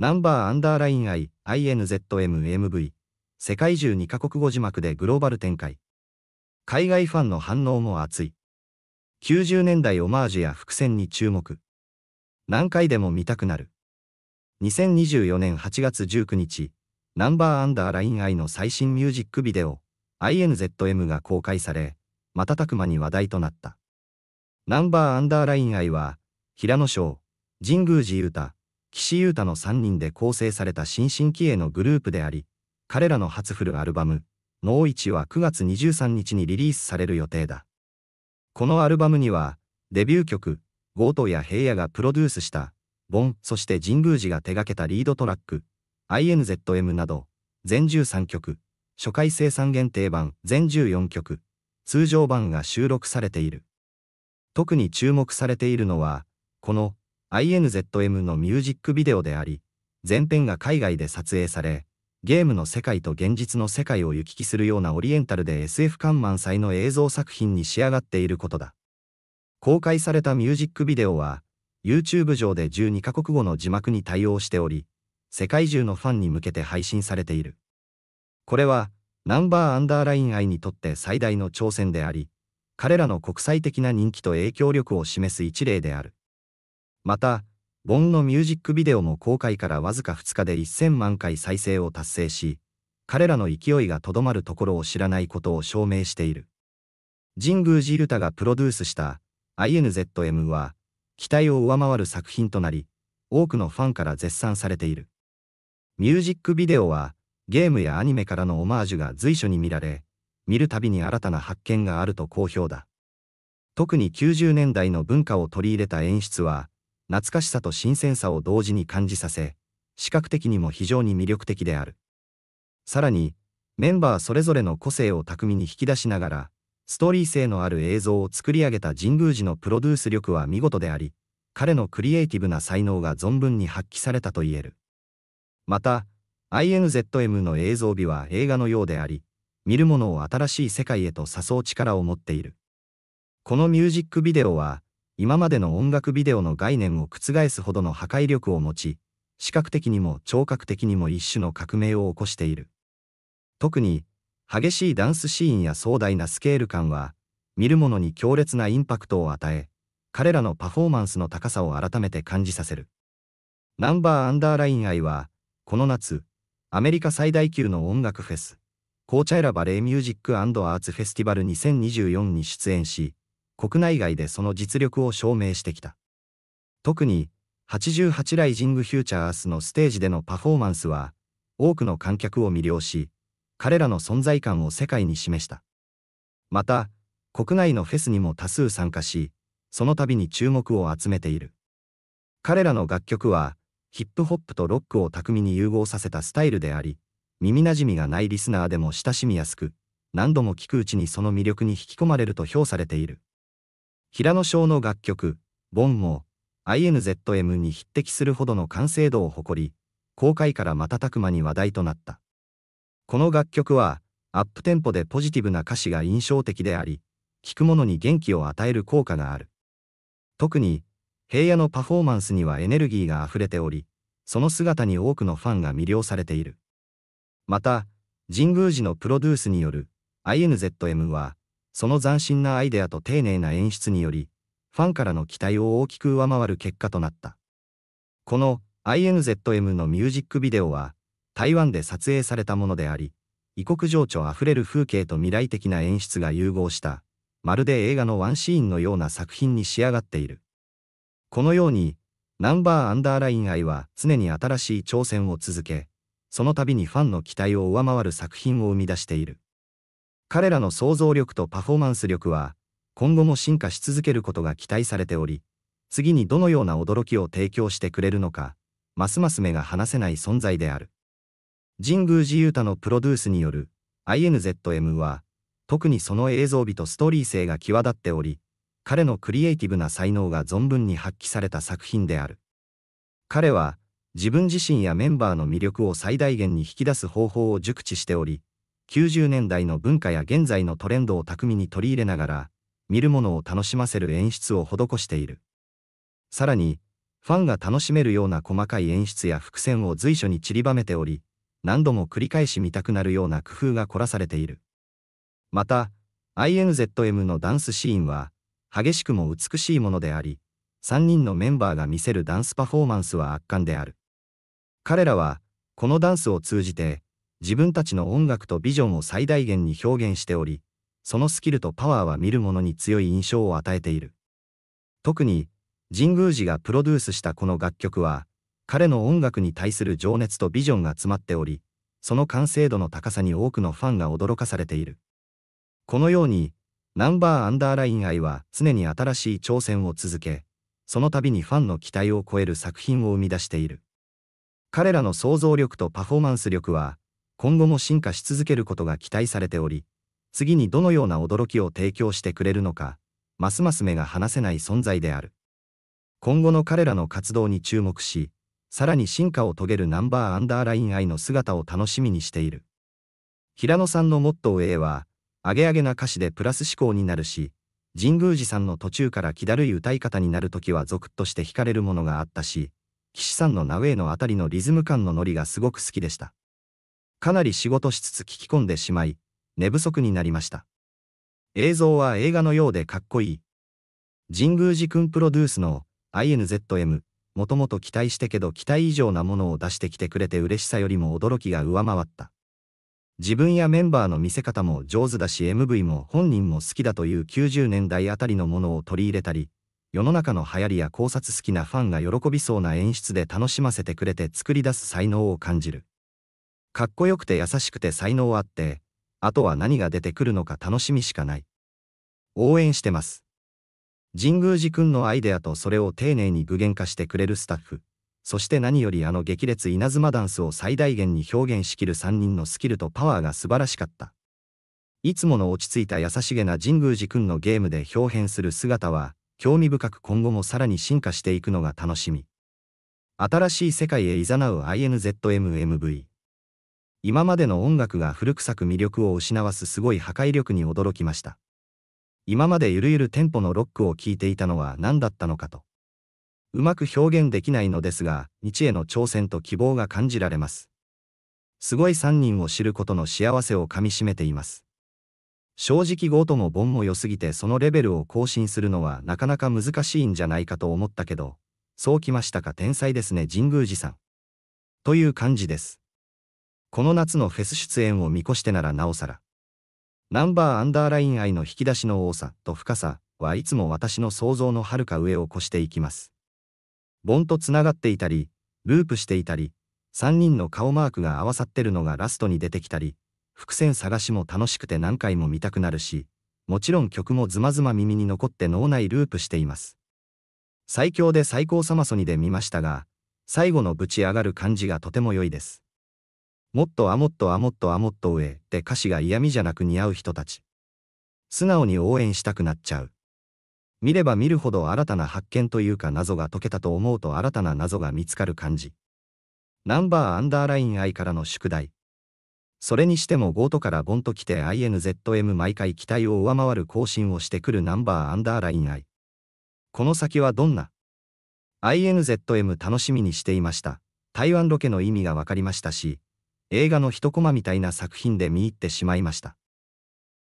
ナンバーアンダーライン I、INZMMV、世界中2カ国語字幕でグローバル展開。海外ファンの反応も熱い。90年代オマージュや伏線に注目。何回でも見たくなる。2024年8月19日、ナンバーアンダーライン I の最新ミュージックビデオ、INZM が公開され、瞬く間に話題となった。ナンバーアンダーライン I は、平野翔、神宮寺勇太、岸優太の3人で構成された新進気鋭のグループであり、彼らの初フルアルバム、ノーイチは9月23日にリリースされる予定だ。このアルバムには、デビュー曲、ゴートや平野がプロデュースした、ボン、そして神宮寺が手掛けたリードトラック、INZM など、全13曲、初回生産限定版全14曲、通常版が収録されている。特に注目されているのは、この INZM のミュージックビデオであり、全編が海外で撮影され、ゲームの世界と現実の世界を行き来するようなオリエンタルで SF 感満載の映像作品に仕上がっていることだ。公開されたミュージックビデオは、YouTube 上で12カ国語の字幕に対応しており、世界中のファンに向けて配信されている。これは、ナンバーアンダーライン愛にとって最大の挑戦であり、彼らの国際的な人気と影響力を示す一例である。また、ボンのミュージックビデオも公開からわずか2日で1000万回再生を達成し、彼らの勢いがとどまるところを知らないことを証明している。神宮寺ルタがプロデュースした INZM は、期待を上回る作品となり、多くのファンから絶賛されている。ミュージックビデオは、ゲームやアニメからのオマージュが随所に見られ、見るたびに新たな発見があると好評だ。特に90年代の文化を取り入れた演出は、懐かしさと新鮮さを同時に感じさせ、視覚的にも非常に魅力的である。さらに、メンバーそれぞれの個性を巧みに引き出しながら、ストーリー性のある映像を作り上げた神宮寺のプロデュース力は見事であり、彼のクリエイティブな才能が存分に発揮されたと言える。また、INZM の映像美は映画のようであり、見るものを新しい世界へと誘う力を持っている。このミュージックビデオは、今までの音楽ビデオの概念を覆すほどの破壊力を持ち、視覚的にも聴覚的にも一種の革命を起こしている。特に、激しいダンスシーンや壮大なスケール感は、見る者に強烈なインパクトを与え、彼らのパフォーマンスの高さを改めて感じさせる。ナンバーアンダーライン愛は、この夏、アメリカ最大級の音楽フェス、コーチャイラバレーミュージックアーツフェスティバル2024に出演し、国内外でその実力を証明してきた。特に、88ライジング・フューチャー・アースのステージでのパフォーマンスは、多くの観客を魅了し、彼らの存在感を世界に示した。また、国内のフェスにも多数参加し、その度に注目を集めている。彼らの楽曲は、ヒップホップとロックを巧みに融合させたスタイルであり、耳なじみがないリスナーでも親しみやすく、何度も聴くうちにその魅力に引き込まれると評されている。平野翔の楽曲、ボンも INZM に匹敵するほどの完成度を誇り、公開から瞬く間に話題となった。この楽曲は、アップテンポでポジティブな歌詞が印象的であり、聴く者に元気を与える効果がある。特に、平野のパフォーマンスにはエネルギーが溢れており、その姿に多くのファンが魅了されている。また、神宮寺のプロデュースによる INZM は、その斬新なアイデアと丁寧な演出により、ファンからの期待を大きく上回る結果となった。この INZM のミュージックビデオは、台湾で撮影されたものであり、異国情緒あふれる風景と未来的な演出が融合した、まるで映画のワンシーンのような作品に仕上がっている。このように、ナンバーアンダーライン愛は常に新しい挑戦を続け、その度にファンの期待を上回る作品を生み出している。彼らの想像力とパフォーマンス力は、今後も進化し続けることが期待されており、次にどのような驚きを提供してくれるのか、ますます目が離せない存在である。神宮寺雄太のプロデュースによる INZM は、特にその映像美とストーリー性が際立っており、彼のクリエイティブな才能が存分に発揮された作品である。彼は、自分自身やメンバーの魅力を最大限に引き出す方法を熟知しており、90年代の文化や現在のトレンドを巧みに取り入れながら、見るものを楽しませる演出を施している。さらに、ファンが楽しめるような細かい演出や伏線を随所に散りばめており、何度も繰り返し見たくなるような工夫が凝らされている。また、INZM のダンスシーンは、激しくも美しいものであり、3人のメンバーが見せるダンスパフォーマンスは圧巻である。彼らは、このダンスを通じて、自分たちの音楽とビジョンを最大限に表現しており、そのスキルとパワーは見る者に強い印象を与えている。特に、神宮寺がプロデュースしたこの楽曲は、彼の音楽に対する情熱とビジョンが詰まっており、その完成度の高さに多くのファンが驚かされている。このように、ナンバーアンダーライン愛は常に新しい挑戦を続け、その度にファンの期待を超える作品を生み出している。彼らの想像力とパフォーマンス力は、今後も進化し続けることが期待されており、次にどのような驚きを提供してくれるのか、ますます目が離せない存在である。今後の彼らの活動に注目し、さらに進化を遂げるナンバーアンダーライン愛の姿を楽しみにしている。平野さんのモットー A は、アゲアゲな歌詞でプラス思考になるし、神宮寺さんの途中から気だるい歌い方になるときはゾクッとして惹かれるものがあったし、岸さんのナウェイのあたりのリズム感のノリがすごく好きでした。かなり仕事しつつ聞き込んでしまい、寝不足になりました。映像は映画のようでかっこいい。神宮寺君プロデュースの INZM、もともと期待してけど期待以上なものを出してきてくれて嬉しさよりも驚きが上回った。自分やメンバーの見せ方も上手だし MV も本人も好きだという90年代あたりのものを取り入れたり、世の中の流行りや考察好きなファンが喜びそうな演出で楽しませてくれて作り出す才能を感じる。かっこよくて優しくて才能あって、あとは何が出てくるのか楽しみしかない。応援してます。神宮寺くんのアイデアとそれを丁寧に具現化してくれるスタッフ、そして何よりあの激烈稲妻ダンスを最大限に表現しきる3人のスキルとパワーが素晴らしかった。いつもの落ち着いた優しげな神宮寺くんのゲームで表現する姿は、興味深く今後もさらに進化していくのが楽しみ。新しい世界へ誘う INZMMV。今までの音楽が古臭く魅力を失わすすごい破壊力に驚きました。今までゆるゆるテンポのロックを聴いていたのは何だったのかと。うまく表現できないのですが、日への挑戦と希望が感じられます。すごい3人を知ることの幸せをかみしめています。正直ゴートも盆も良すぎてそのレベルを更新するのはなかなか難しいんじゃないかと思ったけど、そうきましたか天才ですね神宮寺さん。という感じです。この夏のフェス出演を見越してならなおさら。ナンバーアンダーライン愛の引き出しの多さと深さはいつも私の想像のはるか上を越していきます。ボンとつながっていたり、ループしていたり、3人の顔マークが合わさってるのがラストに出てきたり、伏線探しも楽しくて何回も見たくなるし、もちろん曲もズマズマ耳に残って脳内ループしています。最強で最高サマソニで見ましたが、最後のぶち上がる感じがとても良いです。もっとあもっとあもっとあもっと上って歌詞が嫌味じゃなく似合う人たち。素直に応援したくなっちゃう。見れば見るほど新たな発見というか謎が解けたと思うと新たな謎が見つかる感じ。ナンバーアンダーライン I からの宿題。それにしてもゴートからボンと来て INZM 毎回期待を上回る更新をしてくるナンバーアンダーライン I。この先はどんな ?INZM 楽しみにしていました。台湾ロケの意味がわかりましたし、映画の一コマみたいな作品で見入ってしまいました。